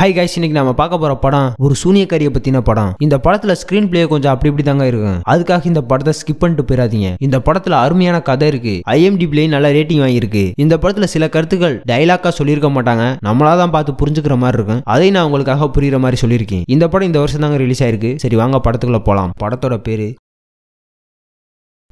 hi guys இன்னைக்கு நம்ம பார்க்க போற படம் ஒரு சூனியக்காரிய பத்தின படம் இந்த படத்துல ஸ்கிரீன் பிளே கொஞ்சம் அப்படி இப்படி தாங்க இருக்கும் அதுக்காக இந்த படத்தை ஸ்கிப் பண்ணிட்டு போயிடாதீங்க இந்த படத்துல அருமையான கதை இருக்கு பிளே நல்ல ரேட்டிங் வாங்கியிருக்கு இந்த படத்துல சில கருத்துக்கள் டைலாக்கா சொல்லியிருக்க மாட்டாங்க நம்மளா தான் பார்த்து புரிஞ்சுக்கிற மாதிரி இருக்கும் அதையும் நான் உங்களுக்காக புரியுற மாதிரி சொல்லியிருக்கேன் இந்த படம் இந்த வருஷம் தாங்க ரிலீஸ் ஆயிருக்கு சரி வாங்க படத்துக்குள்ள போலாம் படத்தோட பேரு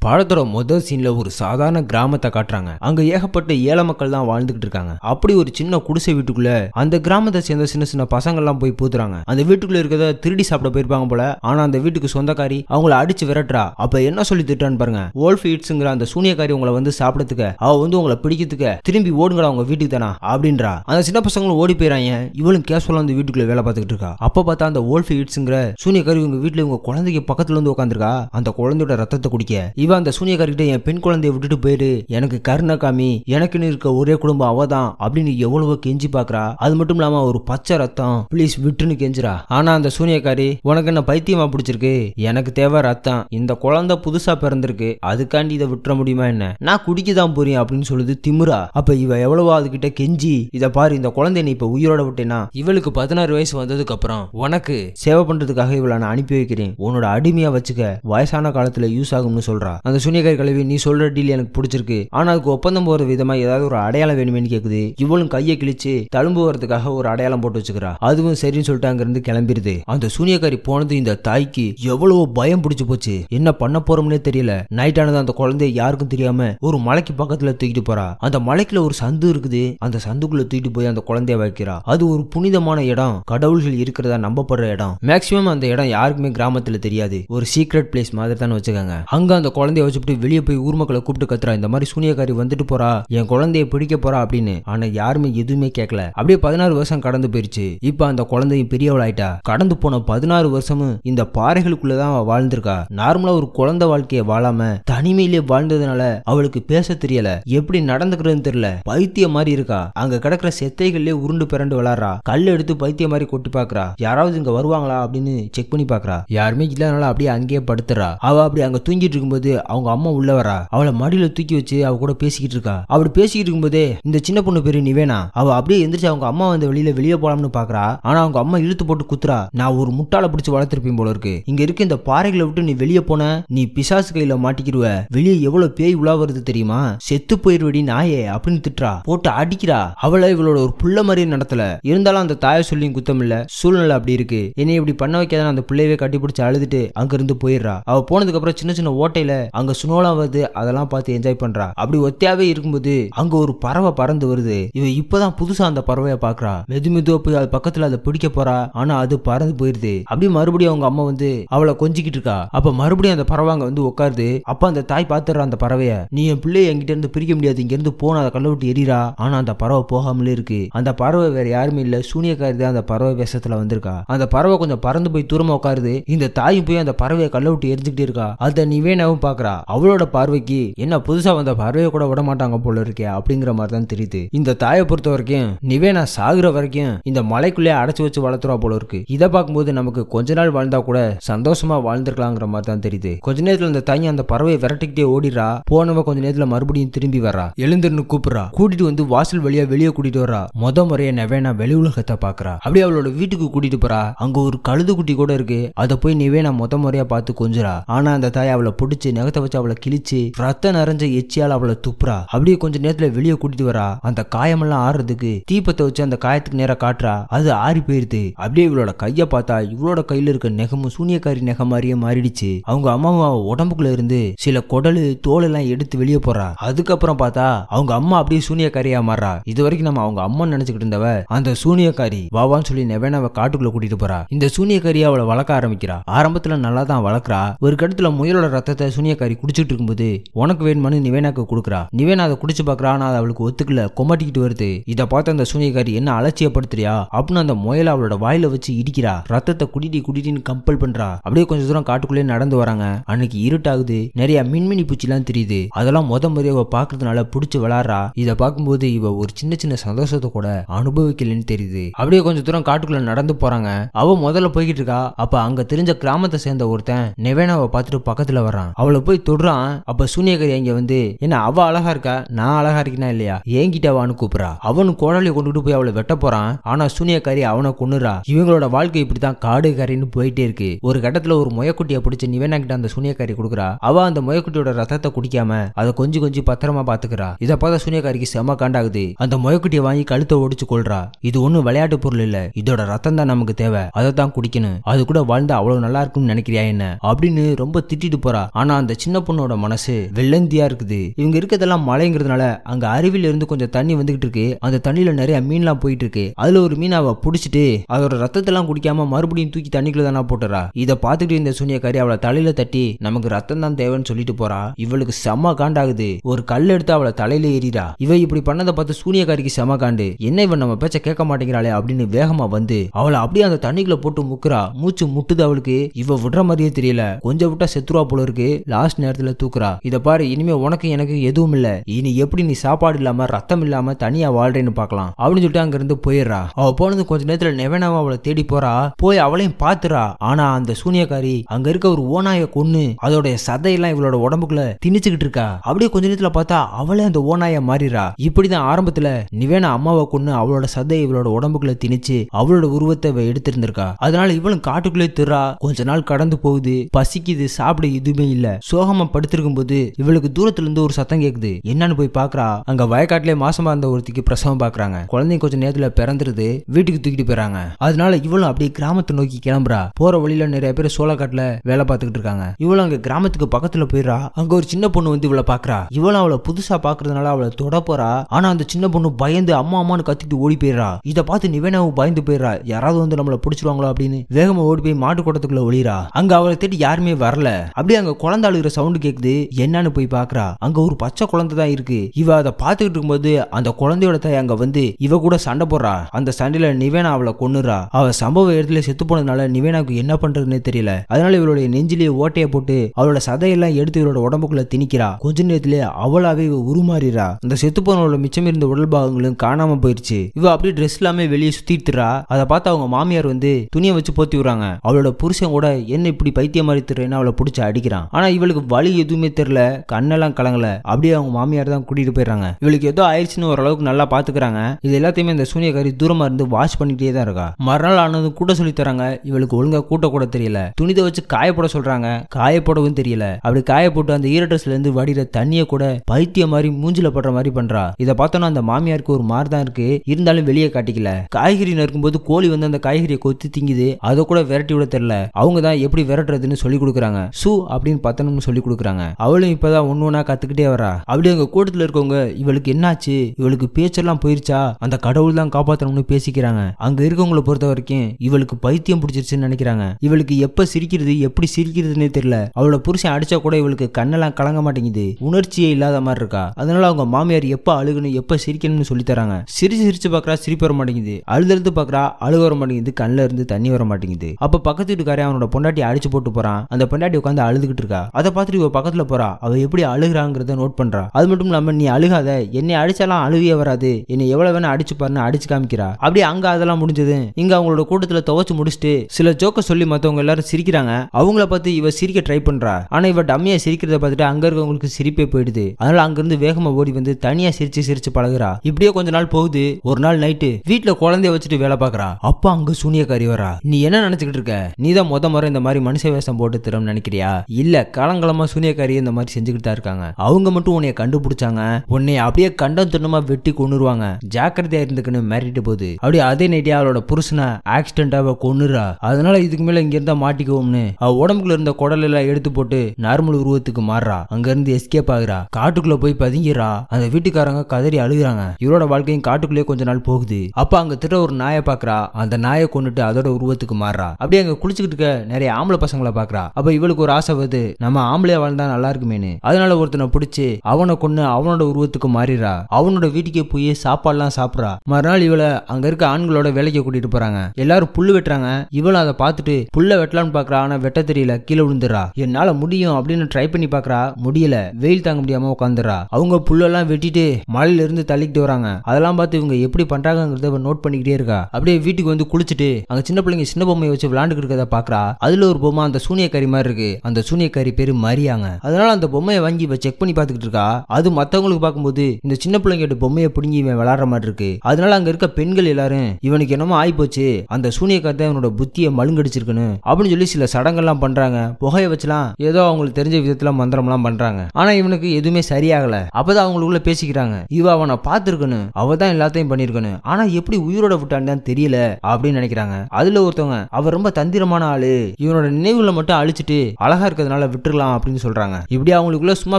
படத்தோட முதல் சீன்ல ஒரு சாதாரண கிராமத்தை காட்டுறாங்க அங்க ஏகப்பட்ட ஏழை மக்கள் தான் வாழ்ந்துகிட்டு இருக்காங்க அப்படி ஒரு சின்ன குடிசை வீட்டுக்குள்ள அந்த கிராமத்தை சேர்ந்த சின்ன சின்ன எல்லாம் போய் பூத்துறாங்க அந்த வீட்டுக்குள்ள இருக்கிறத திருடி சாப்பிட போயிருப்பாங்க போல ஆனா அந்த வீட்டுக்கு சொந்தக்காரி அவங்கள அடிச்சு விரட்டுறா அப்ப என்ன சொல்லி திட்டான்னு பாருங்க ஓல்ஃப் ஈட்ஸுங்கிற அந்த சூனியக்காரி உங்களை வந்து சாப்பிடத்துக்க அவ வந்து உங்களை பிடிக்கிறதுக்கு திரும்பி ஓடுங்கடா அவங்க வீட்டுக்கு தானா அப்படின்றா அந்த சின்ன பசங்களும் ஓடி போயிறாங்க இவளும் கேஷுவலா அந்த வீட்டுக்குள்ள வேலை பார்த்துக்கிட்டு இருக்கா அப்ப பார்த்தா அந்த ஓல்ஃப் ஈட்ஸுங்கிற சூனியக்காரி உங்க வீட்டுல உங்க குழந்தைக்கு பக்கத்துல இருந்து உட்காந்துருக்கா அந்த குழந்தையோட ரத்தத்தை குடிக்க இவன் அந்த சூனியக்காரர்கிட்ட என் பெண் குழந்தைய விட்டுட்டு போயிடு எனக்கு கருணகாமி எனக்கு எனக்குன்னு இருக்க ஒரே குடும்பம் அவ தான் அப்படின்னு எவ்வளவோ கெஞ்சி பாக்குறா அது மட்டும் இல்லாம ஒரு பச்சை ரத்தம் ப்ளீஸ் விட்டுன்னு கெஞ்சுறா ஆனா அந்த சூனியக்காரி உனக்கு என்ன பைத்தியமா பிடிச்சிருக்கு எனக்கு தேவை ரத்தம் இந்த குழந்தை புதுசா பிறந்திருக்கு அதுக்காண்டி இதை விட்டுற முடியுமா என்ன நான் குடிக்க தான் போறேன் அப்படின்னு சொல்லுது திமுரா அப்ப இவ எவ்வளவோ அதுகிட்ட கெஞ்சி இதை பாரு இந்த குழந்தை நீ இப்ப உயிரோட விட்டேனா இவளுக்கு பதினாறு வயசு வந்ததுக்கு அப்புறம் உனக்கு சேவை பண்றதுக்காக இவளை நான் அனுப்பி வைக்கிறேன் உன்னோட அடிமையா வச்சுக்க வயசான காலத்துல யூஸ் ஆகும்னு சொல்றா அந்த சூனியக்காரி கழுவி நீ சொல்ற டீல் எனக்கு பிடிச்சிருக்கு ஆனா அதுக்கு ஒப்பந்தம் போற விதமா ஏதாவது ஒரு அடையாளம் வேணுமேனு கேக்குது இவளும் கையை கிழிச்சு தழும்பு வரதுக்காக ஒரு அடையாளம் போட்டு வச்சுக்கிறா அதுவும் சரின்னு சொல்லிட்டு அங்கிருந்து கிளம்பிடுது அந்த சூனியக்காரி போனது இந்த தாய்க்கு எவ்வளவு பயம் பிடிச்சு போச்சு என்ன பண்ண போறோம்னே தெரியல நைட் ஆனது அந்த குழந்தைய யாருக்கும் தெரியாம ஒரு மலைக்கு பக்கத்துல தூக்கிட்டு போறா அந்த மலைக்குல ஒரு சந்து இருக்குது அந்த சந்துக்குள்ள தூக்கிட்டு போய் அந்த குழந்தைய வைக்கிறா அது ஒரு புனிதமான இடம் கடவுள்கள் இருக்கிறதா நம்பப்படுற இடம் மேக்சிமம் அந்த இடம் யாருக்குமே கிராமத்துல தெரியாது ஒரு சீக்ரெட் பிளேஸ் மாதிரி தானே வச்சுக்காங்க அங்க அந்த குழந்தை குழந்தைய வச்சுட்டு வெளியே போய் ஊர் மக்களை கூப்பிட்டு கத்துறா இந்த மாதிரி சூனியக்காரி வந்துட்டு போறா என் குழந்தைய பிடிக்க போறா அப்படின்னு ஆனா யாருமே எதுவுமே கேட்கல அப்படியே பதினாறு வருஷம் கடந்து போயிருச்சு இப்ப அந்த குழந்தையும் ஆயிட்டா கடந்து போன பதினாறு வருஷமும் இந்த பாறைகளுக்குள்ளதான் வாழ்ந்திருக்கா நார்மலா ஒரு குழந்தை வாழ்க்கையை வாழாம தனிமையிலே வாழ்ந்ததுனால அவளுக்கு பேச தெரியல எப்படி நடந்துக்கிறதுன்னு தெரியல பைத்திய மாதிரி இருக்கா அங்க கிடக்குற செத்தைகள்லயே உருண்டு பிறண்டு விளாடுறா கல் எடுத்து பைத்திய மாதிரி கொட்டி பாக்குறா யாராவது இங்க வருவாங்களா அப்படின்னு செக் பண்ணி பாக்குறா யாருமே இல்லாதனால அப்படியே அங்கேயே படுத்துறா அவ அப்படி அங்க தூங்கிட்டு இருக்கும்போது அவங்க அம்மா உள்ள வரா அவளை மடியில தூக்கி வச்சு அவ கூட பேசிக்கிட்டு இருக்கா அப்படி பேசிக்கிட்டு இருக்கும்போதே இந்த சின்ன பொண்ணு பேரு நிவேனா அவ அப்படியே எந்திரிச்சு அவங்க அம்மா வந்து வெளியில வெளியே போலாம்னு பாக்குறா ஆனா அவங்க அம்மா இழுத்து போட்டு குத்துறா நான் ஒரு முட்டாள பிடிச்சு வளர்த்திருப்பேன் போல இருக்கு இங்க இருக்க இந்த பாறைகளை விட்டு நீ வெளியே போன நீ பிசாசு கையில மாட்டிக்கிடுவ வெளியே எவ்வளவு பேய் உலா வருது தெரியுமா செத்து போயிருவடி நாயே அப்படின்னு திட்டுறா போட்டு அடிக்கிறா அவளை இவளோட ஒரு புள்ள மாதிரி நடத்தல இருந்தாலும் அந்த தாயை சொல்லியும் குத்தம் இல்ல சூழ்நிலை அப்படி இருக்கு என்னை இப்படி பண்ண வைக்காத அந்த பிள்ளையவே கட்டி பிடிச்சி அழுதுட்டு இருந்து போயிடுறா அவ போனதுக்கு அப்புறம் சின்ன சின்ன ஓட்டையில அங்க சுனோலாம் வருது அதெல்லாம் பார்த்து என்ஜாய் பண்றா அப்படி ஒத்தியாவே இருக்கும்போது அங்க ஒரு பறவை பறந்து வருது இவ இப்பதான் புதுசா அந்த பறவைய பாக்குறா மெது மெதுவா போய் அது பக்கத்துல அதை பிடிக்க போறா ஆனா அது பறந்து போயிருது அப்படி மறுபடியும் அவங்க அம்மா வந்து அவளை கொஞ்சிக்கிட்டு இருக்கா அப்ப மறுபடியும் அந்த பறவை அங்க வந்து உட்காருது அப்ப அந்த தாய் பாத்துறா அந்த பறவைய நீ என் பிள்ளைய எங்கிட்ட இருந்து பிரிக்க முடியாது இங்க இருந்து போன அதை கல்ல விட்டு எரியா ஆனா அந்த பறவை போகாமலே இருக்கு அந்த பறவை வேற யாருமே இல்ல சூனியக்காரி தான் அந்த பறவை வேஷத்துல வந்திருக்கா அந்த பறவை கொஞ்சம் பறந்து போய் தூரமா உட்காருது இந்த தாயும் போய் அந்த பறவையை கள்ள விட்டு எரிஞ்சுக்கிட்டே இருக்கா அதை நிவேனாவும் பாக்க பாக்குறா அவளோட பார்வைக்கு என்ன புதுசா வந்த பார்வையை கூட விட மாட்டாங்க போல இருக்கே அப்படிங்கிற மாதிரி தான் தெரியுது இந்த தாயை பொறுத்த வரைக்கும் நிவேனா சாகுற வரைக்கும் இந்த மலைக்குள்ளேயே அடைச்சு வச்சு வளர்த்துறா போல இருக்கு இதை பார்க்கும்போது நமக்கு கொஞ்ச நாள் வாழ்ந்தா கூட சந்தோஷமா வாழ்ந்துருக்கலாங்கிற மாதிரி தான் தெரியுது கொஞ்ச நேரத்துல இந்த தாய் அந்த பறவையை விரட்டிக்கிட்டே ஓடிடுறா போனவ கொஞ்ச நேரத்துல மறுபடியும் திரும்பி வரா எழுந்துருன்னு கூப்பிடுறா கூட்டிட்டு வந்து வாசல் வழியா வெளியே கூட்டிட்டு வரா மொத முறையை நான் வெளி உலகத்தை பாக்குறா அப்படியே அவளோட வீட்டுக்கு கூட்டிட்டு போறா அங்க ஒரு கழுது குட்டி கூட இருக்கு அதை போய் நிவேனா மொத முறையா பார்த்து கொஞ்சுறா ஆனா அந்த தாய் அவளை பிடிச்சி நகத்தை வச்சு அவளை கிழிச்சு ரத்த நிறைஞ்ச எச்சியால் அவளை துப்புறா அப்படியே கொஞ்ச நேரத்துல வெளியே கூட்டிட்டு வரா அந்த காயமெல்லாம் ஆறுறதுக்கு தீபத்தை வச்சு அந்த காயத்துக்கு நேரம் காட்டுறா அது ஆறி போயிருது அப்படியே இவளோட கையை பார்த்தா இவளோட கையில இருக்க நெகமும் சூனியக்காரி நெகம் மாதிரியே மாறிடுச்சு அவங்க அம்மாவும் உடம்புக்குள்ள இருந்து சில குடலு தோல் எல்லாம் எடுத்து வெளியே போறா அதுக்கப்புறம் பார்த்தா அவங்க அம்மா அப்படியே சூனியக்காரியா மாறா இது வரைக்கும் நம்ம அவங்க அம்மா நினைச்சுக்கிட்டு இருந்தவ அந்த சூனியக்காரி வாவான்னு சொல்லி நெவேனாவை காட்டுக்குள்ள கூட்டிட்டு போறா இந்த சூனியக்காரி அவளை வளர்க்க ஆரம்பிக்கிறா ஆரம்பத்துல நல்லா தான் வளர்க்குறா ஒரு கட்டத்துல முயலோட ரத்தத்தை சூனிய சூர்யாக்காரி குடிச்சிட்டு இருக்கும்போது உனக்கு வேணுமானு நிவேனாக்கு கொடுக்குறா நிவேனா அதை குடிச்சு பாக்குறா ஆனா அது அவளுக்கு ஒத்துக்கல கொமாட்டிக்கிட்டு வருது இதை பார்த்து அந்த சூனியக்காரி என்ன அலட்சியப்படுத்துறியா அப்படின்னு அந்த முயல அவளோட வாயில வச்சு இடிக்கிறா ரத்தத்தை குடிடி குடிடின்னு கம்பல் பண்றா அப்படியே கொஞ்சம் தூரம் காட்டுக்குள்ளே நடந்து வராங்க அன்னைக்கு இருட்டாகுது நிறைய மின்மினி பூச்சி எல்லாம் தெரியுது அதெல்லாம் முத முறையை அவ பாக்குறதுனால பிடிச்சி விளாடுறா இதை பார்க்கும்போது இவ ஒரு சின்ன சின்ன சந்தோஷத்தை கூட அனுபவிக்கலன்னு தெரியுது அப்படியே கொஞ்ச தூரம் காட்டுக்குள்ள நடந்து போறாங்க அவ முதல்ல போய்கிட்டு இருக்கா அப்ப அங்க தெரிஞ்ச கிராமத்தை சேர்ந்த ஒருத்தன் நெவேனாவை பார்த்துட்டு பக்கத்துல வர்றான் அவளை போய் தொடுறான் அப்ப சூனியகரி அங்க வந்து என்ன அவ அழகா இருக்கா நான் அழகா இருக்கேனா இல்லையா ஏங்கிட்ட அவனு கூப்பிடா அவனு கோடலையை கொண்டுட்டு போய் அவளை வெட்ட போறான் ஆனா சூனியக்காரி அவனை கொண்டுறா இவங்களோட வாழ்க்கை இப்படிதான் காடு கரைன்னு போயிட்டே இருக்கு ஒரு கட்டத்துல ஒரு முயக்குட்டியை பிடிச்சி நிவேனா கிட்ட அந்த சூனியக்காரி கொடுக்குறா அவ அந்த முயக்குட்டியோட ரத்தத்தை குடிக்காம அதை கொஞ்சம் கொஞ்சம் பத்திரமா பாத்துக்கிறா இத பார்த்தா சூனியக்காரிக்கு செம காண்டாகுது அந்த முயக்குட்டியை வாங்கி கழுத்தை ஒடிச்சு கொள்றா இது ஒன்னும் விளையாட்டு பொருள் இல்ல இதோட ரத்தம் தான் நமக்கு தேவை அதை தான் குடிக்கணும் அது கூட வாழ்ந்தா அவ்வளவு நல்லா இருக்கும்னு நினைக்கிறியா என்ன அப்படின்னு ரொம்ப திட்டிட்டு போறா ஆனா அந்த அந்த சின்ன பொண்ணோட மனசு வெள்ளந்தியா இருக்குது இவங்க இருக்கிறதெல்லாம் மழைங்கிறதுனால அங்க அருவில இருந்து கொஞ்சம் தண்ணி வந்துகிட்டு இருக்கு அந்த தண்ணியில நிறைய மீன்லாம் போயிட்டு இருக்கு அதுல ஒரு மீன் அவ புடிச்சிட்டு அதோட ரத்தத்தெல்லாம் குடிக்காம மறுபடியும் தூக்கி தண்ணிக்குள்ள தானா போட்டுறா இதை பார்த்துட்டு இந்த சூனியக்காரி அவளை தலையில தட்டி நமக்கு ரத்தம் தான் தேவைன்னு சொல்லிட்டு போறா இவளுக்கு செம காண்டாகுது ஒரு கல் எடுத்து அவளை தலையில ஏறிடா இவ இப்படி பண்ணதை பார்த்து சூனியக்காரிக்கு செம காண்டு என்ன இவன் நம்ம பேச்ச கேட்க மாட்டேங்கிறாளே அப்படின்னு வேகமா வந்து அவளை அப்படியே அந்த தண்ணிக்குள்ள போட்டு முக்குறா மூச்சு முட்டுது அவளுக்கு இவ விடுற மாதிரியே தெரியல கொஞ்சம் விட்டா செத்துருவா போல இருக்கு லாஸ்ட் நேரத்துல தூக்குறா இதை பாரு இனிமே உனக்கு எனக்கு எதுவும் இல்ல இனி எப்படி நீ சாப்பாடு இல்லாம ரத்தம் இல்லாம தனியா வாழ்றேன்னு பாக்கலாம் அப்படின்னு சொல்லிட்டு அங்க இருந்து போயிடுறா அவ போனது கொஞ்ச நேரத்துல நெவனாவா அவளை தேடி போறா போய் அவளையும் பாத்துறா ஆனா அந்த சூனியக்காரி அங்க இருக்க ஒரு ஓநாய கொன்னு அதோட சதையெல்லாம் இவளோட உடம்புக்குள்ள திணிச்சுக்கிட்டு இருக்கா அப்படியே கொஞ்ச நேரத்துல பார்த்தா அவளே அந்த ஓனாய மாறிறா இப்படிதான் ஆரம்பத்துல நிவேனா அம்மாவை கொன்னு அவளோட சதை இவளோட உடம்புக்குள்ள திணிச்சு அவளோட உருவத்தை எடுத்திருந்திருக்கா அதனால இவளும் காட்டுக்குள்ளே திருறா கொஞ்ச நாள் கடந்து போகுது பசிக்குது சாப்பிட எதுவுமே இல்ல சோகமா படுத்திருக்கும் போது இவளுக்கு தூரத்துல இருந்து ஒரு சத்தம் கேக்குது என்னன்னு போய் பாக்குறா அங்க வயக்காட்டுல மாசமா இருந்த ஒருத்திக்கு பிரசவம் பாக்குறாங்க குழந்தைங்க கொஞ்சம் நேரத்துல பிறந்துருது வீட்டுக்கு தூக்கிட்டு போயிறாங்க அதனால இவளும் அப்படியே கிராமத்தை நோக்கி கிளம்புறா போற வழியில நிறைய பேர் சோளக்காட்டுல வேலை பார்த்துக்கிட்டு இருக்காங்க இவளும் அங்க கிராமத்துக்கு பக்கத்துல போயிடா அங்க ஒரு சின்ன பொண்ணு வந்து இவளை பாக்குறா இவளும் அவளை புதுசா பாக்குறதுனால அவளை தொட போறா ஆனா அந்த சின்ன பொண்ணு பயந்து அம்மா அம்மான்னு கத்திட்டு ஓடி போயிடா இதை பார்த்து நிவேனாவும் பயந்து போயிடா யாராவது வந்து நம்மளை பிடிச்சிருவாங்களோ அப்படின்னு வேகமா ஓடி போய் மாட்டு கூட்டத்துக்குள்ள ஒளிரா அங்க அவளை தேடி யாருமே வரல அப்படியே அங்க குழந்தாளு அழுகிற சவுண்டு கேக்குது என்னன்னு போய் பாக்குறா அங்க ஒரு பச்சை குழந்தை தான் இருக்கு இவ அத பாத்துக்கிட்டு இருக்கும்போது அந்த குழந்தையோட தாய் அங்க வந்து இவ கூட சண்டை போடுறா அந்த சண்டையில நிவேனா அவளை கொண்ணுறா அவ சம்பவ இடத்துல செத்து போனதுனால நிவேனாக்கு என்ன பண்றதுன்னு தெரியல அதனால இவளுடைய நெஞ்சிலேயே ஓட்டைய போட்டு அவளோட சதையெல்லாம் எடுத்து இவளோட உடம்புக்குள்ள திணிக்கிறா கொஞ்ச நேரத்திலே அவளாவே இவ உருமாறிறா அந்த செத்து போனவளோட மிச்சம் இருந்த உடல் பாகங்களும் காணாம போயிருச்சு இவ அப்படியே ட்ரெஸ் இல்லாம வெளியே சுத்திட்டுறா அதை பார்த்து அவங்க மாமியார் வந்து துணியை வச்சு போத்தி விடுறாங்க அவளோட புருஷன் கூட என்ன இப்படி பைத்தியம் மாதிரி திருன்னு அவளை பிடிச்சி அடிக்கிறான் ஆனா இவளுக்கு வழி எதுவுமே தெரியல கண்ணெல்லாம் கலங்கல அப்படியே அவங்க மாமியார் தான் கூட்டிட்டு போயிடுறாங்க இவளுக்கு ஏதோ ஆயிடுச்சுன்னு ஓரளவுக்கு நல்லா பாத்துக்கிறாங்க இது எல்லாத்தையுமே இந்த சூனியக்காரி தூரமா இருந்து வாஷ் பண்ணிட்டே தான் இருக்கா மறுநாள் ஆனதும் கூட சொல்லி தராங்க இவளுக்கு ஒழுங்கா கூட்ட கூட தெரியல துணிதை வச்சு காயப்போட சொல்றாங்க காயப்போடவும் தெரியல அப்படி காயப்போட்டு அந்த ஈர ட்ரெஸ்ல இருந்து வடிகிற தண்ணிய கூட பைத்திய மாதிரி மூஞ்சில படுற மாதிரி பண்றா இதை பார்த்தோன்னா அந்த மாமியாருக்கு ஒரு மாதிரி தான் இருக்கு இருந்தாலும் வெளியே காட்டிக்கல காய்கறி நறுக்கும் போது கோழி வந்து அந்த காய்கறியை கொத்தி திங்குது அதை கூட விரட்டி விட தெரியல அவங்க தான் எப்படி விரட்டுறதுன்னு சொல்லி கொடுக்குறாங்க சூ அப்படின்னு பார்த்தோம் எல்லாருக்கும் சொல்லி கொடுக்குறாங்க அவளும் இப்பதான் ஒன்னு ஒன்னா கத்துக்கிட்டே வரா அப்படி அங்கே கூட்டத்தில் இருக்கவங்க இவளுக்கு என்னாச்சு இவளுக்கு பேச்செல்லாம் போயிருச்சா அந்த கடவுள் தான் காப்பாத்தணும்னு பேசிக்கிறாங்க அங்க இருக்கவங்களை பொறுத்த வரைக்கும் இவளுக்கு பைத்தியம் பிடிச்சிருச்சுன்னு நினைக்கிறாங்க இவளுக்கு எப்ப சிரிக்கிறது எப்படி சிரிக்கிறதுன்னு தெரியல அவளோட புருஷன் அடிச்சா கூட இவளுக்கு கண்ணெல்லாம் கலங்க மாட்டேங்குது உணர்ச்சியே இல்லாத மாதிரி இருக்கா அதனால அவங்க மாமியார் எப்ப அழுகணும் எப்போ சிரிக்கணும்னு சொல்லி தராங்க சிரிச்சு சிரிச்சு பார்க்குறா சிரிப்பு வர மாட்டேங்குது அழுதுறது பார்க்குறா அழுக வர மாட்டேங்குது கண்ணில் இருந்து தண்ணி வர மாட்டேங்குது அப்ப பக்கத்து வீட்டுக்காரன் அவனோட பொண்டாட்டி அடிச்சு போட்டு போறான் அந்த பொண்டாட்டி உட்காந்து அழுதுகிட்டு இருக்கா அதை அதை பார்த்துட்டு இவ போறா போகிறா அவள் எப்படி அழுகிறாங்கிறத நோட் பண்றா அது மட்டும் இல்லாம நீ அழுகாத என்னை அடிச்சாலும் அழுவிய வராது என்னை எவ்வளவு வேணா அடிச்சு பாருன்னு அடிச்சு காமிக்கிறா அப்படியே அங்க அதெல்லாம் முடிஞ்சது இங்க அவங்களோட கூட்டத்துல துவச்சு முடிச்சுட்டு சில ஜோக்க சொல்லி மத்தவங்க எல்லாரும் சிரிக்கிறாங்க அவங்கள பார்த்து இவ சிரிக்க ட்ரை பண்றா ஆனா இவ டம்மியா சிரிக்கிறத பார்த்துட்டு அங்க இருக்கவங்களுக்கு சிரிப்பே போயிடுது அதனால இருந்து வேகமா ஓடி வந்து தனியா சிரிச்சு சிரிச்சு பழகுறா இப்படியே கொஞ்ச நாள் போகுது ஒரு நாள் நைட்டு வீட்டுல குழந்தைய வச்சுட்டு வேலை பாக்குறா அப்பா அங்க சூனியக்காரி வரா நீ என்ன நினைச்சுக்கிட்டு இருக்க நீதான் தான் முத முறை இந்த மாதிரி மனுஷ வேஷம் போட்டு தரும் நினைக்கிறியா இல்ல கலங்க காலங்காலமா சூனியக்காரி இந்த மாதிரி செஞ்சுக்கிட்டு தான் இருக்காங்க அவங்க மட்டும் உன்னைய கண்டுபிடிச்சாங்க உன்னை அப்படியே கண்டம் துண்டமா வெட்டி கொண்டுருவாங்க ஜாக்கிரதையா இருந்துக்கணும் மேரிட்டு போது அப்படியே அதே நைட்டே அவளோட புருஷனை ஆக்சிடென்டாவ கொண்டுறா அதனால இதுக்கு மேல இங்க இருந்தா மாட்டிக்குவோம்னு அவ உடம்புக்குள்ள இருந்த குடல் எல்லாம் எடுத்து போட்டு நார்மல் உருவத்துக்கு மாறுறா அங்க இருந்து எஸ்கேப் ஆகுறா காட்டுக்குள்ள போய் பதுங்கிறா அந்த வீட்டுக்காரங்க கதறி அழுகுறாங்க இவரோட வாழ்க்கையும் காட்டுக்குள்ளேயே கொஞ்ச நாள் போகுது அப்ப அங்க திட்ட ஒரு நாயை பாக்குறா அந்த நாயை கொண்டுட்டு அதோட உருவத்துக்கு மாறுறா அப்படியே அங்க குளிச்சுக்கிட்டு இருக்க நிறைய ஆம்பளை பசங்களை பாக்குறா அப்ப இவளுக்கு ஒரு ஆசை வருது நம்ம ஆம்பளையா வாழ்ந்தா நல்லா இருக்குமேனு அதனால ஒருத்தனை பிடிச்சி அவனை கொண்டு அவனோட உருவத்துக்கு மாறிடுறா அவனோட வீட்டுக்கே போய் சாப்பாடுலாம் சாப்பிட்றா மறுநாள் இவளை அங்க இருக்க ஆண்களோட வேலைக்கு கூட்டிட்டு போறாங்க எல்லாரும் புல்லு வெட்டுறாங்க இவளும் அதை பார்த்துட்டு புல்ல வெட்டலான்னு பாக்குறா ஆனா வெட்ட தெரியல கீழே விழுந்துடுறா என்னால முடியும் அப்படின்னு ட்ரை பண்ணி பாக்குறா முடியல வெயில் தாங்க முடியாம உட்காந்துடுறா அவங்க புல்லெல்லாம் வெட்டிட்டு மலையில இருந்து தள்ளிக்கிட்டு வராங்க அதெல்லாம் பார்த்து இவங்க எப்படி பண்றாங்கிறத நோட் பண்ணிக்கிட்டே இருக்கா அப்படியே வீட்டுக்கு வந்து குளிச்சுட்டு அங்க சின்ன பிள்ளைங்க சின்ன பொம்மையை வச்சு விளாண்டுக்கிட்டு இருக்கதை பாக்குறா அதுல ஒரு பொம்மை அந்த சூனியக்காரி மாதிரி இருக்கு அந்த சூனியக்காரி பேர் பேர் மரியாங்க அதனால அந்த பொம்மையை வாங்கி இப்ப செக் பண்ணி பார்த்துக்கிட்டு இருக்கா அது மத்தவங்களுக்கு பார்க்கும்போது இந்த சின்ன பிள்ளைங்கிட்ட பொம்மையை பிடிங்கி இவன் விளாடுற மாதிரி இருக்கு அதனால அங்க இருக்க பெண்கள் எல்லாரும் இவனுக்கு என்னமோ ஆயிப்போச்சு அந்த சூனியக்காரத்தை இவனோட புத்தியை மழுங்கடிச்சிருக்குன்னு அப்படின்னு சொல்லி சில சடங்கெல்லாம் பண்றாங்க புகையை வச்சுலாம் ஏதோ அவங்களுக்கு தெரிஞ்ச விதத்துல மந்திரம்லாம் பண்றாங்க ஆனா இவனுக்கு எதுவுமே சரியாகல அப்பதான் அவங்களுக்குள்ள பேசிக்கிறாங்க இவ அவனை பார்த்துருக்கணும் அவ தான் எல்லாத்தையும் பண்ணிருக்கணும் ஆனா எப்படி உயிரோட விட்டான்னு தெரியல அப்படின்னு நினைக்கிறாங்க அதுல ஒருத்தவங்க அவர் ரொம்ப தந்திரமான ஆளு இவனோட நினைவுகளை மட்டும் அழிச்சிட்டு அழகா இருக்கிறதுனால விட்டுருல இருக்கலாம் அப்படின்னு சொல்றாங்க இப்படி அவங்களுக்குள்ள சும்மா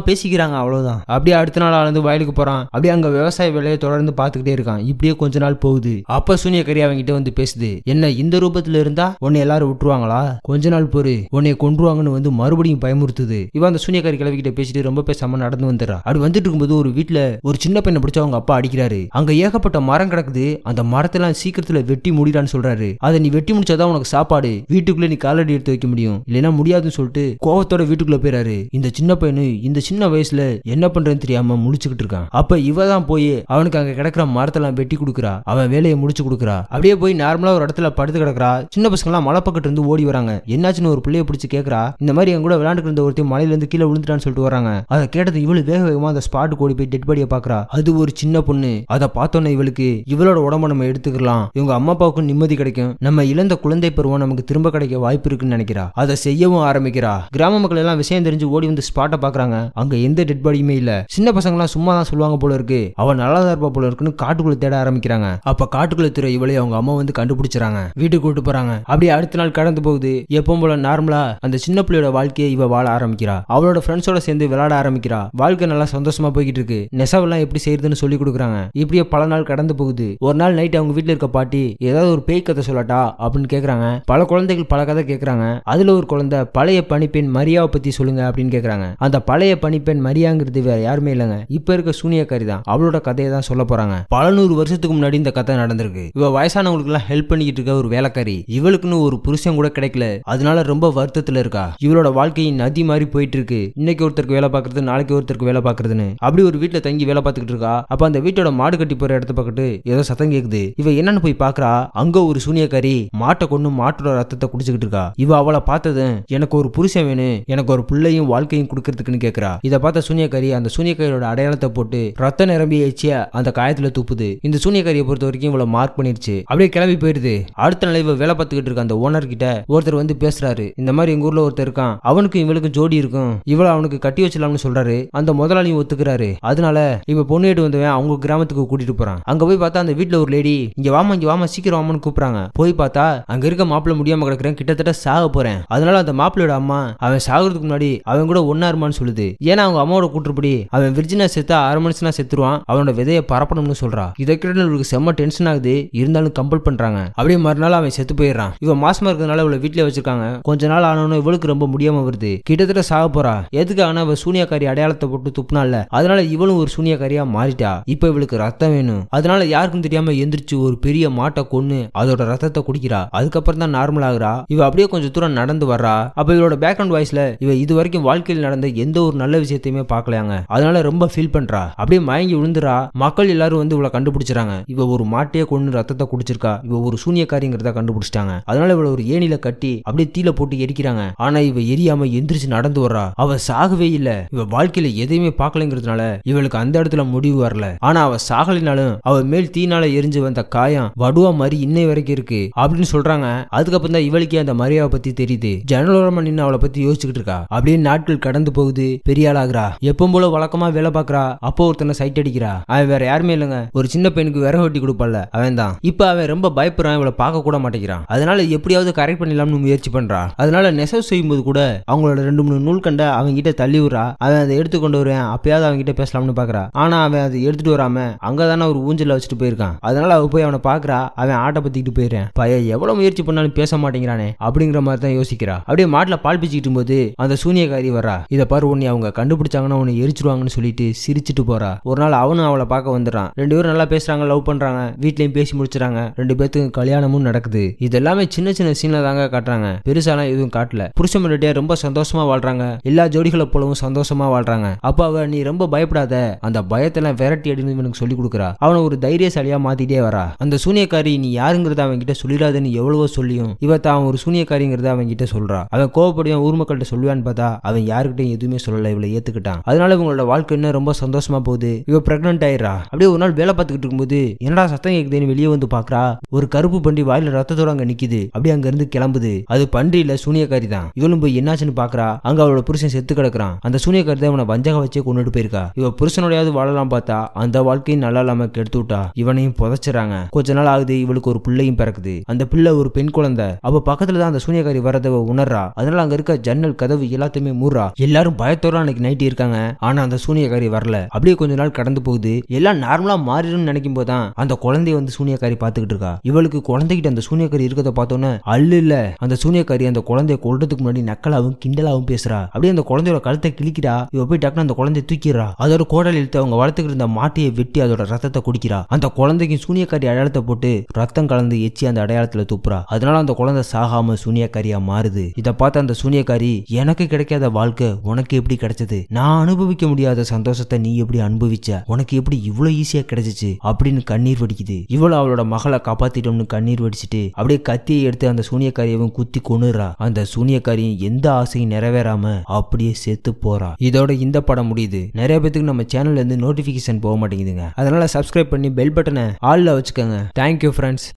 பேசிக்கிறாங்க அவ்வளவுதான் அப்படியே அடுத்த நாள் அளந்து வயலுக்கு போறான் அப்படியே அங்க விவசாய வேலையை தொடர்ந்து பாத்துக்கிட்டே இருக்கான் இப்படியே கொஞ்ச நாள் போகுது அப்ப சூனியக்கரி அவங்கிட்ட வந்து பேசுது என்ன இந்த ரூபத்துல இருந்தா உன்னை எல்லாரும் விட்டுருவாங்களா கொஞ்ச நாள் பொறு உன்னை கொன்றுவாங்கன்னு வந்து மறுபடியும் பயமுறுத்துது இவன் அந்த சூனியக்காரி கிட்ட பேசிட்டு ரொம்ப பேசாம நடந்து வந்துடுறா அப்படி வந்துட்டு இருக்கும்போது ஒரு வீட்டுல ஒரு சின்ன பையனை பிடிச்சா அவங்க அப்பா அடிக்கிறாரு அங்க ஏகப்பட்ட மரம் கிடக்குது அந்த மரத்தெல்லாம் சீக்கிரத்துல வெட்டி முடிடான்னு சொல்றாரு அதை நீ வெட்டி முடிச்சாதான் உனக்கு சாப்பாடு வீட்டுக்குள்ளே நீ காலடி எடுத்து வைக்க முடியும் இல்லைன்னா முடியாதுன்னு சொல்லிட்டு கோவத்தோட வீட்டுக்குள்ள வீட்டுக்குள்ள போயிறாரு இந்த சின்ன பையனு இந்த சின்ன வயசுல என்ன பண்றேன்னு தெரியாம முழிச்சுக்கிட்டு இருக்கான் அப்ப இவ தான் போய் அவனுக்கு அங்க கிடக்குற மரத்தெல்லாம் வெட்டி கொடுக்குறா அவன் வேலையை முடிச்சு கொடுக்குறா அப்படியே போய் நார்மலா ஒரு இடத்துல படுத்து கிடக்குறா சின்ன பசங்களாம் மலை பக்கத்துல இருந்து ஓடி வராங்க என்னாச்சுன்னு ஒரு பிள்ளைய பிடிச்சி கேட்கறா இந்த மாதிரி என் கூட விளையாண்டுக்கு இருந்த ஒருத்தையும் மலையில இருந்து கீழே விழுந்துட்டான்னு சொல்லிட்டு வராங்க அதை கேட்டது இவளு வேக வேகமா அந்த ஸ்பாட் ஓடி போய் டெட் பாடியை பாக்குறா அது ஒரு சின்ன பொண்ணு அதை பார்த்தோன்னே இவளுக்கு இவளோட உடம்ப நம்ம எடுத்துக்கலாம் இவங்க அம்மா அப்பாவுக்கும் நிம்மதி கிடைக்கும் நம்ம இழந்த குழந்தை பருவம் நமக்கு திரும்ப கிடைக்க வாய்ப்பு இருக்குன்னு நினைக்கிறா அதை செய்யவும் ஆரம்பிக்கிறா கிராம மக்கள் எல்லாம் விஷயம் தெரிஞ்சு ஓடி வந்து ஸ்பாட்டை பாக்குறாங்க அங்க எந்த டெட் பாடியுமே இல்ல சின்ன பசங்க எல்லாம் சும்மா தான் சொல்லுவாங்க போல இருக்கு அவன் நல்லா தான் இருப்பா போல இருக்குன்னு காட்டுக்குள்ள தேட ஆரம்பிக்கிறாங்க அப்ப காட்டுக்குள்ள துறை இவளை அவங்க அம்மா வந்து கண்டுபிடிச்சாங்க வீட்டுக்கு கூட்டு போறாங்க அப்படியே அடுத்த நாள் கடந்து போகுது எப்பவும் போல நார்மலா அந்த சின்ன பிள்ளையோட வாழ்க்கையை இவ வாழ ஆரம்பிக்கிறா அவளோட ஃப்ரெண்ட்ஸோட சேர்ந்து விளையாட ஆரம்பிக்கிறா வாழ்க்கை நல்லா சந்தோஷமா போய்கிட்டு இருக்கு நெசவெல்லாம் எப்படி செய்யறதுன்னு சொல்லி கொடுக்குறாங்க இப்படியே பல நாள் கடந்து போகுது ஒரு நாள் நைட் அவங்க வீட்டுல இருக்க பாட்டி ஏதாவது ஒரு பேய் கதை சொல்லட்டா அப்படின்னு கேக்குறாங்க பல குழந்தைகள் பல கதை கேக்குறாங்க அதுல ஒரு குழந்தை பழைய பணிப்பெண் மரியாவை பத்தி பத்தி சொல்லுங்க அப்படின்னு கேக்குறாங்க அந்த பழைய பணிப்பெண் மரியாங்கிறது வேற யாருமே இல்லைங்க இப்ப இருக்க சூனியக்காரி தான் அவளோட கதையை தான் சொல்ல போறாங்க பல நூறு வருஷத்துக்கு முன்னாடி இந்த கதை நடந்திருக்கு இவ வயசானவங்களுக்கு எல்லாம் ஹெல்ப் பண்ணிக்கிட்டு இருக்க ஒரு வேலைக்காரி இவளுக்குன்னு ஒரு புருஷன் கூட கிடைக்கல அதனால ரொம்ப வருத்தத்துல இருக்கா இவளோட வாழ்க்கையின் நதி மாதிரி போயிட்டு இருக்கு இன்னைக்கு ஒருத்தருக்கு வேலை பார்க்கறது நாளைக்கு ஒருத்தருக்கு வேலை பார்க்கறதுன்னு அப்படி ஒரு வீட்டுல தங்கி வேலை பார்த்துக்கிட்டு இருக்கா அப்ப அந்த வீட்டோட மாடு கட்டி போற இடத்த பக்கத்து ஏதோ சத்தம் கேக்குது இவ என்னன்னு போய் பாக்குறா அங்க ஒரு சூனியக்காரி மாட்டை கொண்டு மாட்டோட ரத்தத்தை குடிச்சுக்கிட்டு இருக்கா இவ அவளை பார்த்தது எனக்கு ஒரு புருஷன் வேணும் எனக்கு ஒரு ஒரு பிள்ளையும் வாழ்க்கையும் கொடுக்கறதுக்குன்னு கேட்கிறா இதை பார்த்த சூனியக்கரி அந்த சூனியக்கரியோட அடையாளத்தை போட்டு ரத்த நிரம்பி எச்சியா அந்த காயத்துல துப்புது இந்த சூனியக்கரியை பொறுத்த வரைக்கும் இவ்வளவு மார்க் பண்ணிருச்சு அப்படியே கிளம்பி போயிருது அடுத்த நாள் வேலை பார்த்துக்கிட்டு இருக்க அந்த ஓனர் கிட்ட ஒருத்தர் வந்து பேசுறாரு இந்த மாதிரி எங்க ஊர்ல ஒருத்தர் இருக்கான் அவனுக்கும் இவளுக்கும் ஜோடி இருக்கும் இவ்வளவு அவனுக்கு கட்டி வச்சிடலாம்னு சொல்றாரு அந்த முதலாளியும் ஒத்துக்கிறாரு அதனால இப்ப பொண்ணு வந்தவன் அவங்க கிராமத்துக்கு கூட்டிட்டு போறான் அங்க போய் பார்த்தா அந்த வீட்டுல ஒரு லேடி இங்க வாமா இங்க வாமா சீக்கிரம் வாமான்னு கூப்பிடுறாங்க போய் பார்த்தா அங்க இருக்க மாப்பிள்ள முடியாம கிடக்குறேன் கிட்டத்தட்ட சாக போறேன் அதனால அந்த மாப்பிள்ளையோட அம்மா அவன் சாகுறதுக்கு முன்னாடி அவன் கூட ஒன்னா இருமான்னு சொல்லுது ஏன்னா அவங்க அம்மாவோட கூற்றுப்படி அவன் விர்ஜினா செத்தா அரை மனுஷனா செத்துருவான் அவனோட விதையை பரப்பணும்னு சொல்றா இதை கேட்டு செம்ம டென்ஷன் ஆகுது இருந்தாலும் கம்பல் பண்றாங்க அப்படியே மறுநாள் அவன் செத்து போயிடுறான் இவன் மாசமா இருக்கிறதுனால இவ்வளவு வீட்டுல வச்சிருக்காங்க கொஞ்ச நாள் ஆனவனும் இவளுக்கு ரொம்ப முடியாம வருது கிட்டத்தட்ட சாக போறா எதுக்கு ஆனா அவ சூனியக்காரி அடையாளத்தை போட்டு துப்புனால அதனால இவளும் ஒரு சூனியக்காரியா மாறிட்டா இப்ப இவளுக்கு ரத்தம் வேணும் அதனால யாருக்கும் தெரியாம எந்திரிச்சு ஒரு பெரிய மாட்டை கொன்னு அதோட ரத்தத்தை குடிக்கிறா அதுக்கப்புறம் தான் நார்மல் ஆகுறா இவ அப்படியே கொஞ்சம் தூரம் நடந்து வர்றா அப்ப இவளோட பேக்ரவுண்ட் வாய்ஸ்ல இவ இவ இது வரைக்கும் வாழ்க்கையில் நடந்த எந்த ஒரு நல்ல விஷயத்தையுமே பார்க்கலையாங்க அதனால ரொம்ப ஃபீல் பண்றா அப்படியே மயங்கி விழுந்துரா மக்கள் எல்லாரும் வந்து இவளை கண்டுபிடிச்சாங்க இவ ஒரு மாட்டையே கொண்டு ரத்தத்தை குடிச்சிருக்கா இவ ஒரு சூனியக்காரிங்கிறத கண்டுபிடிச்சிட்டாங்க அதனால இவளை ஒரு ஏணியில கட்டி அப்படியே தீல போட்டு எரிக்கிறாங்க ஆனா இவ எரியாம எந்திரிச்சு நடந்து வர்றா அவ சாகவே இல்ல இவ வாழ்க்கையில எதையுமே பார்க்கலங்கிறதுனால இவளுக்கு அந்த இடத்துல முடிவு வரல ஆனா அவ சாகலினாலும் அவ மேல் தீனால எரிஞ்சு வந்த காயம் வடுவா மாதிரி இன்னை வரைக்கும் இருக்கு அப்படின்னு சொல்றாங்க அதுக்கப்புறம் தான் இவளுக்கே அந்த மரியாதை பத்தி தெரியுது ஜனலோரமா நின்று அவளை பத்தி யோசிச்சுக்கிட்டு இருக்கா அப்படின்னு நாட்கள் கடந்து போகுது பெரிய ஆளாகிறா எப்பவும் போல வழக்கமா வேலை பாக்குறா அப்போ ஒருத்தனை சைட் அடிக்கிறா அவன் வேற யாருமே இல்லைங்க ஒரு சின்ன பெண்ணுக்கு விறகு ஒட்டி கொடுப்பல அவன் தான் இப்ப அவன் ரொம்ப பயப்படுறான் இவளை பார்க்க கூட மாட்டேங்கிறான் அதனால எப்படியாவது கரெக்ட் பண்ணிடலாம்னு முயற்சி பண்றா அதனால நெசவு செய்யும் போது கூட அவங்களோட ரெண்டு மூணு நூல் கண்ட அவங்க கிட்ட தள்ளி விடுறா அவன் அதை எடுத்து கொண்டு வருவேன் அப்பயாவது அவங்க கிட்ட பேசலாம்னு பாக்குறா ஆனா அவன் அதை எடுத்துட்டு வராம அங்கதானே ஒரு ஊஞ்சல வச்சுட்டு போயிருக்கான் அதனால அவ போய் அவனை பாக்குறா அவன் ஆட்டை பத்திட்டு போயிருக்கேன் பையன் எவ்வளவு முயற்சி பண்ணாலும் பேச மாட்டேங்கிறானே அப்படிங்கிற மாதிரி தான் யோசிக்கிறா அப்படியே மாட்டுல பால் பிச்சுக்கிட்டு போது அந்த அந்த சூனியகாரி வரா இதை பாரு உன்னை அவங்க கண்டுபிடிச்சாங்கன்னா உன்னை எரிச்சிருவாங்கன்னு சொல்லிட்டு சிரிச்சிட்டு போறா ஒரு நாள் அவனும் அவளை பார்க்க வந்துடுறான் ரெண்டு பேரும் நல்லா பேசுறாங்க லவ் பண்றாங்க வீட்லயும் பேசி முடிச்சுறாங்க ரெண்டு பேர்த்துக்கு கல்யாணமும் நடக்குது இது எல்லாமே சின்ன சின்ன சீன்ல தாங்க காட்டுறாங்க பெருசாலாம் எதுவும் காட்டல புருஷன் முன்னாடியே ரொம்ப சந்தோஷமா வாழ்றாங்க எல்லா ஜோடிகளை போலவும் சந்தோஷமா வாழ்றாங்க அப்ப அவ நீ ரொம்ப பயப்படாத அந்த பயத்தெல்லாம் விரட்டி அடின்னு எனக்கு சொல்லி கொடுக்குறா அவனை ஒரு தைரியசாலியா மாத்திட்டே வரா அந்த சூனியக்காரி நீ யாருங்கிறத அவன் கிட்ட சொல்லிடாதுன்னு எவ்வளவோ சொல்லியும் இவ தான் ஒரு சூனியக்காரிங்கிறத அவன் கிட்ட சொல்றா அவன் கோவப்படியும் ஊர் மக்கள்கிட்ட சொல்லுவான் சொல்லிட்டான்னு பார்த்தா அவன் யாருக்கிட்டையும் எதுவுமே சொல்லலை இவளை ஏத்துக்கிட்டான் அதனால இவங்களோட வாழ்க்கை இன்னும் ரொம்ப சந்தோஷமா போகுது இவ பிரெக்னன்ட் ஆயிடுறா அப்படியே ஒரு நாள் வேலை பார்த்துக்கிட்டு இருக்கும்போது என்னடா சத்தம் கேக்குதுன்னு வெளியே வந்து பாக்குறா ஒரு கருப்பு பண்டி வாயில ரத்தத்தோட அங்க நிக்குது அப்படியே அங்க இருந்து கிளம்புது அது பன்றி இல்ல சூனியக்காரி தான் இவளும் போய் என்னாச்சுன்னு பாக்குறா அங்க அவளோட புருஷன் செத்து கிடக்குறான் அந்த சூனியக்காரி தான் இவனை வஞ்சகம் வச்சே கொண்டுட்டு போயிருக்கா இவ புருஷனோடையாவது வாழலாம் பார்த்தா அந்த வாழ்க்கையும் நல்லா இல்லாம கெடுத்து விட்டா இவனையும் புதைச்சிடறாங்க கொஞ்ச நாள் ஆகுது இவளுக்கு ஒரு பிள்ளையும் பிறக்குது அந்த பிள்ளை ஒரு பெண் குழந்தை அவ பக்கத்துல தான் அந்த சூனியக்காரி வரத உணர்றா அதனால அங்க இருக்க ஜன்னல் கதவு எல்லாத்தையுமே மூறா எல்லாரும் பயத்தோட அன்னைக்கு நைட் இருக்காங்க ஆனா அந்த சூனியக்காரி வரல அப்படியே கொஞ்ச நாள் கடந்து போகுது எல்லாம் நார்மலா மாறிடும் நினைக்கும் போதான் அந்த குழந்தைய வந்து சூனியக்காரி பாத்துக்கிட்டு இருக்கா இவளுக்கு குழந்தைகிட்ட அந்த சூனியக்காரி இருக்கத பார்த்தோன்னே அல்ல இல்ல அந்த சூனியக்காரி அந்த குழந்தைய கொள்றதுக்கு முன்னாடி நக்கலாவும் கிண்டலாவும் பேசுறா அப்படியே அந்த குழந்தையோட கழுத்தை கிளிக்கிறா இவ போய் டக்குனு அந்த குழந்தைய தூக்கிறா அதோட கோடல் இழுத்து அவங்க வளர்த்துக்கிட்டு இருந்த மாட்டையை வெட்டி அதோட ரத்தத்தை குடிக்கிறா அந்த குழந்தைக்கு சூனியக்காரி அடையாளத்தை போட்டு ரத்தம் கலந்து எச்சி அந்த அடையாளத்துல துப்புறா அதனால அந்த குழந்தை சாகாம சூனியக்காரியா மாறுது இதை பார்த்து அந்த சூனியக்காரி எனக்கு எனக்கு கிடைக்காத வாழ்க்கை உனக்கு எப்படி கிடைச்சது நான் அனுபவிக்க முடியாத சந்தோஷத்தை நீ எப்படி அனுபவிச்ச உனக்கு எப்படி இவ்வளவு ஈஸியா கிடைச்சிச்சு அப்படின்னு கண்ணீர் வடிக்குது இவ்வளவு அவளோட மகளை காப்பாத்திட்டோம்னு கண்ணீர் வடிச்சிட்டு அப்படியே கத்தியை எடுத்து அந்த சூனியக்காரியவும் குத்தி கொண்டுறா அந்த சூனியக்காரியும் எந்த ஆசையும் நிறைவேறாம அப்படியே செத்து போறா இதோட இந்த படம் முடியுது நிறைய பேத்துக்கு நம்ம சேனல்ல இருந்து நோட்டிபிகேஷன் போக மாட்டேங்குதுங்க அதனால சப்ஸ்கிரைப் பண்ணி பெல் பட்டனை ஆள்ல வச்சுக்கோங்க தேங்க்யூ ஃப்ரெண்ட்ஸ்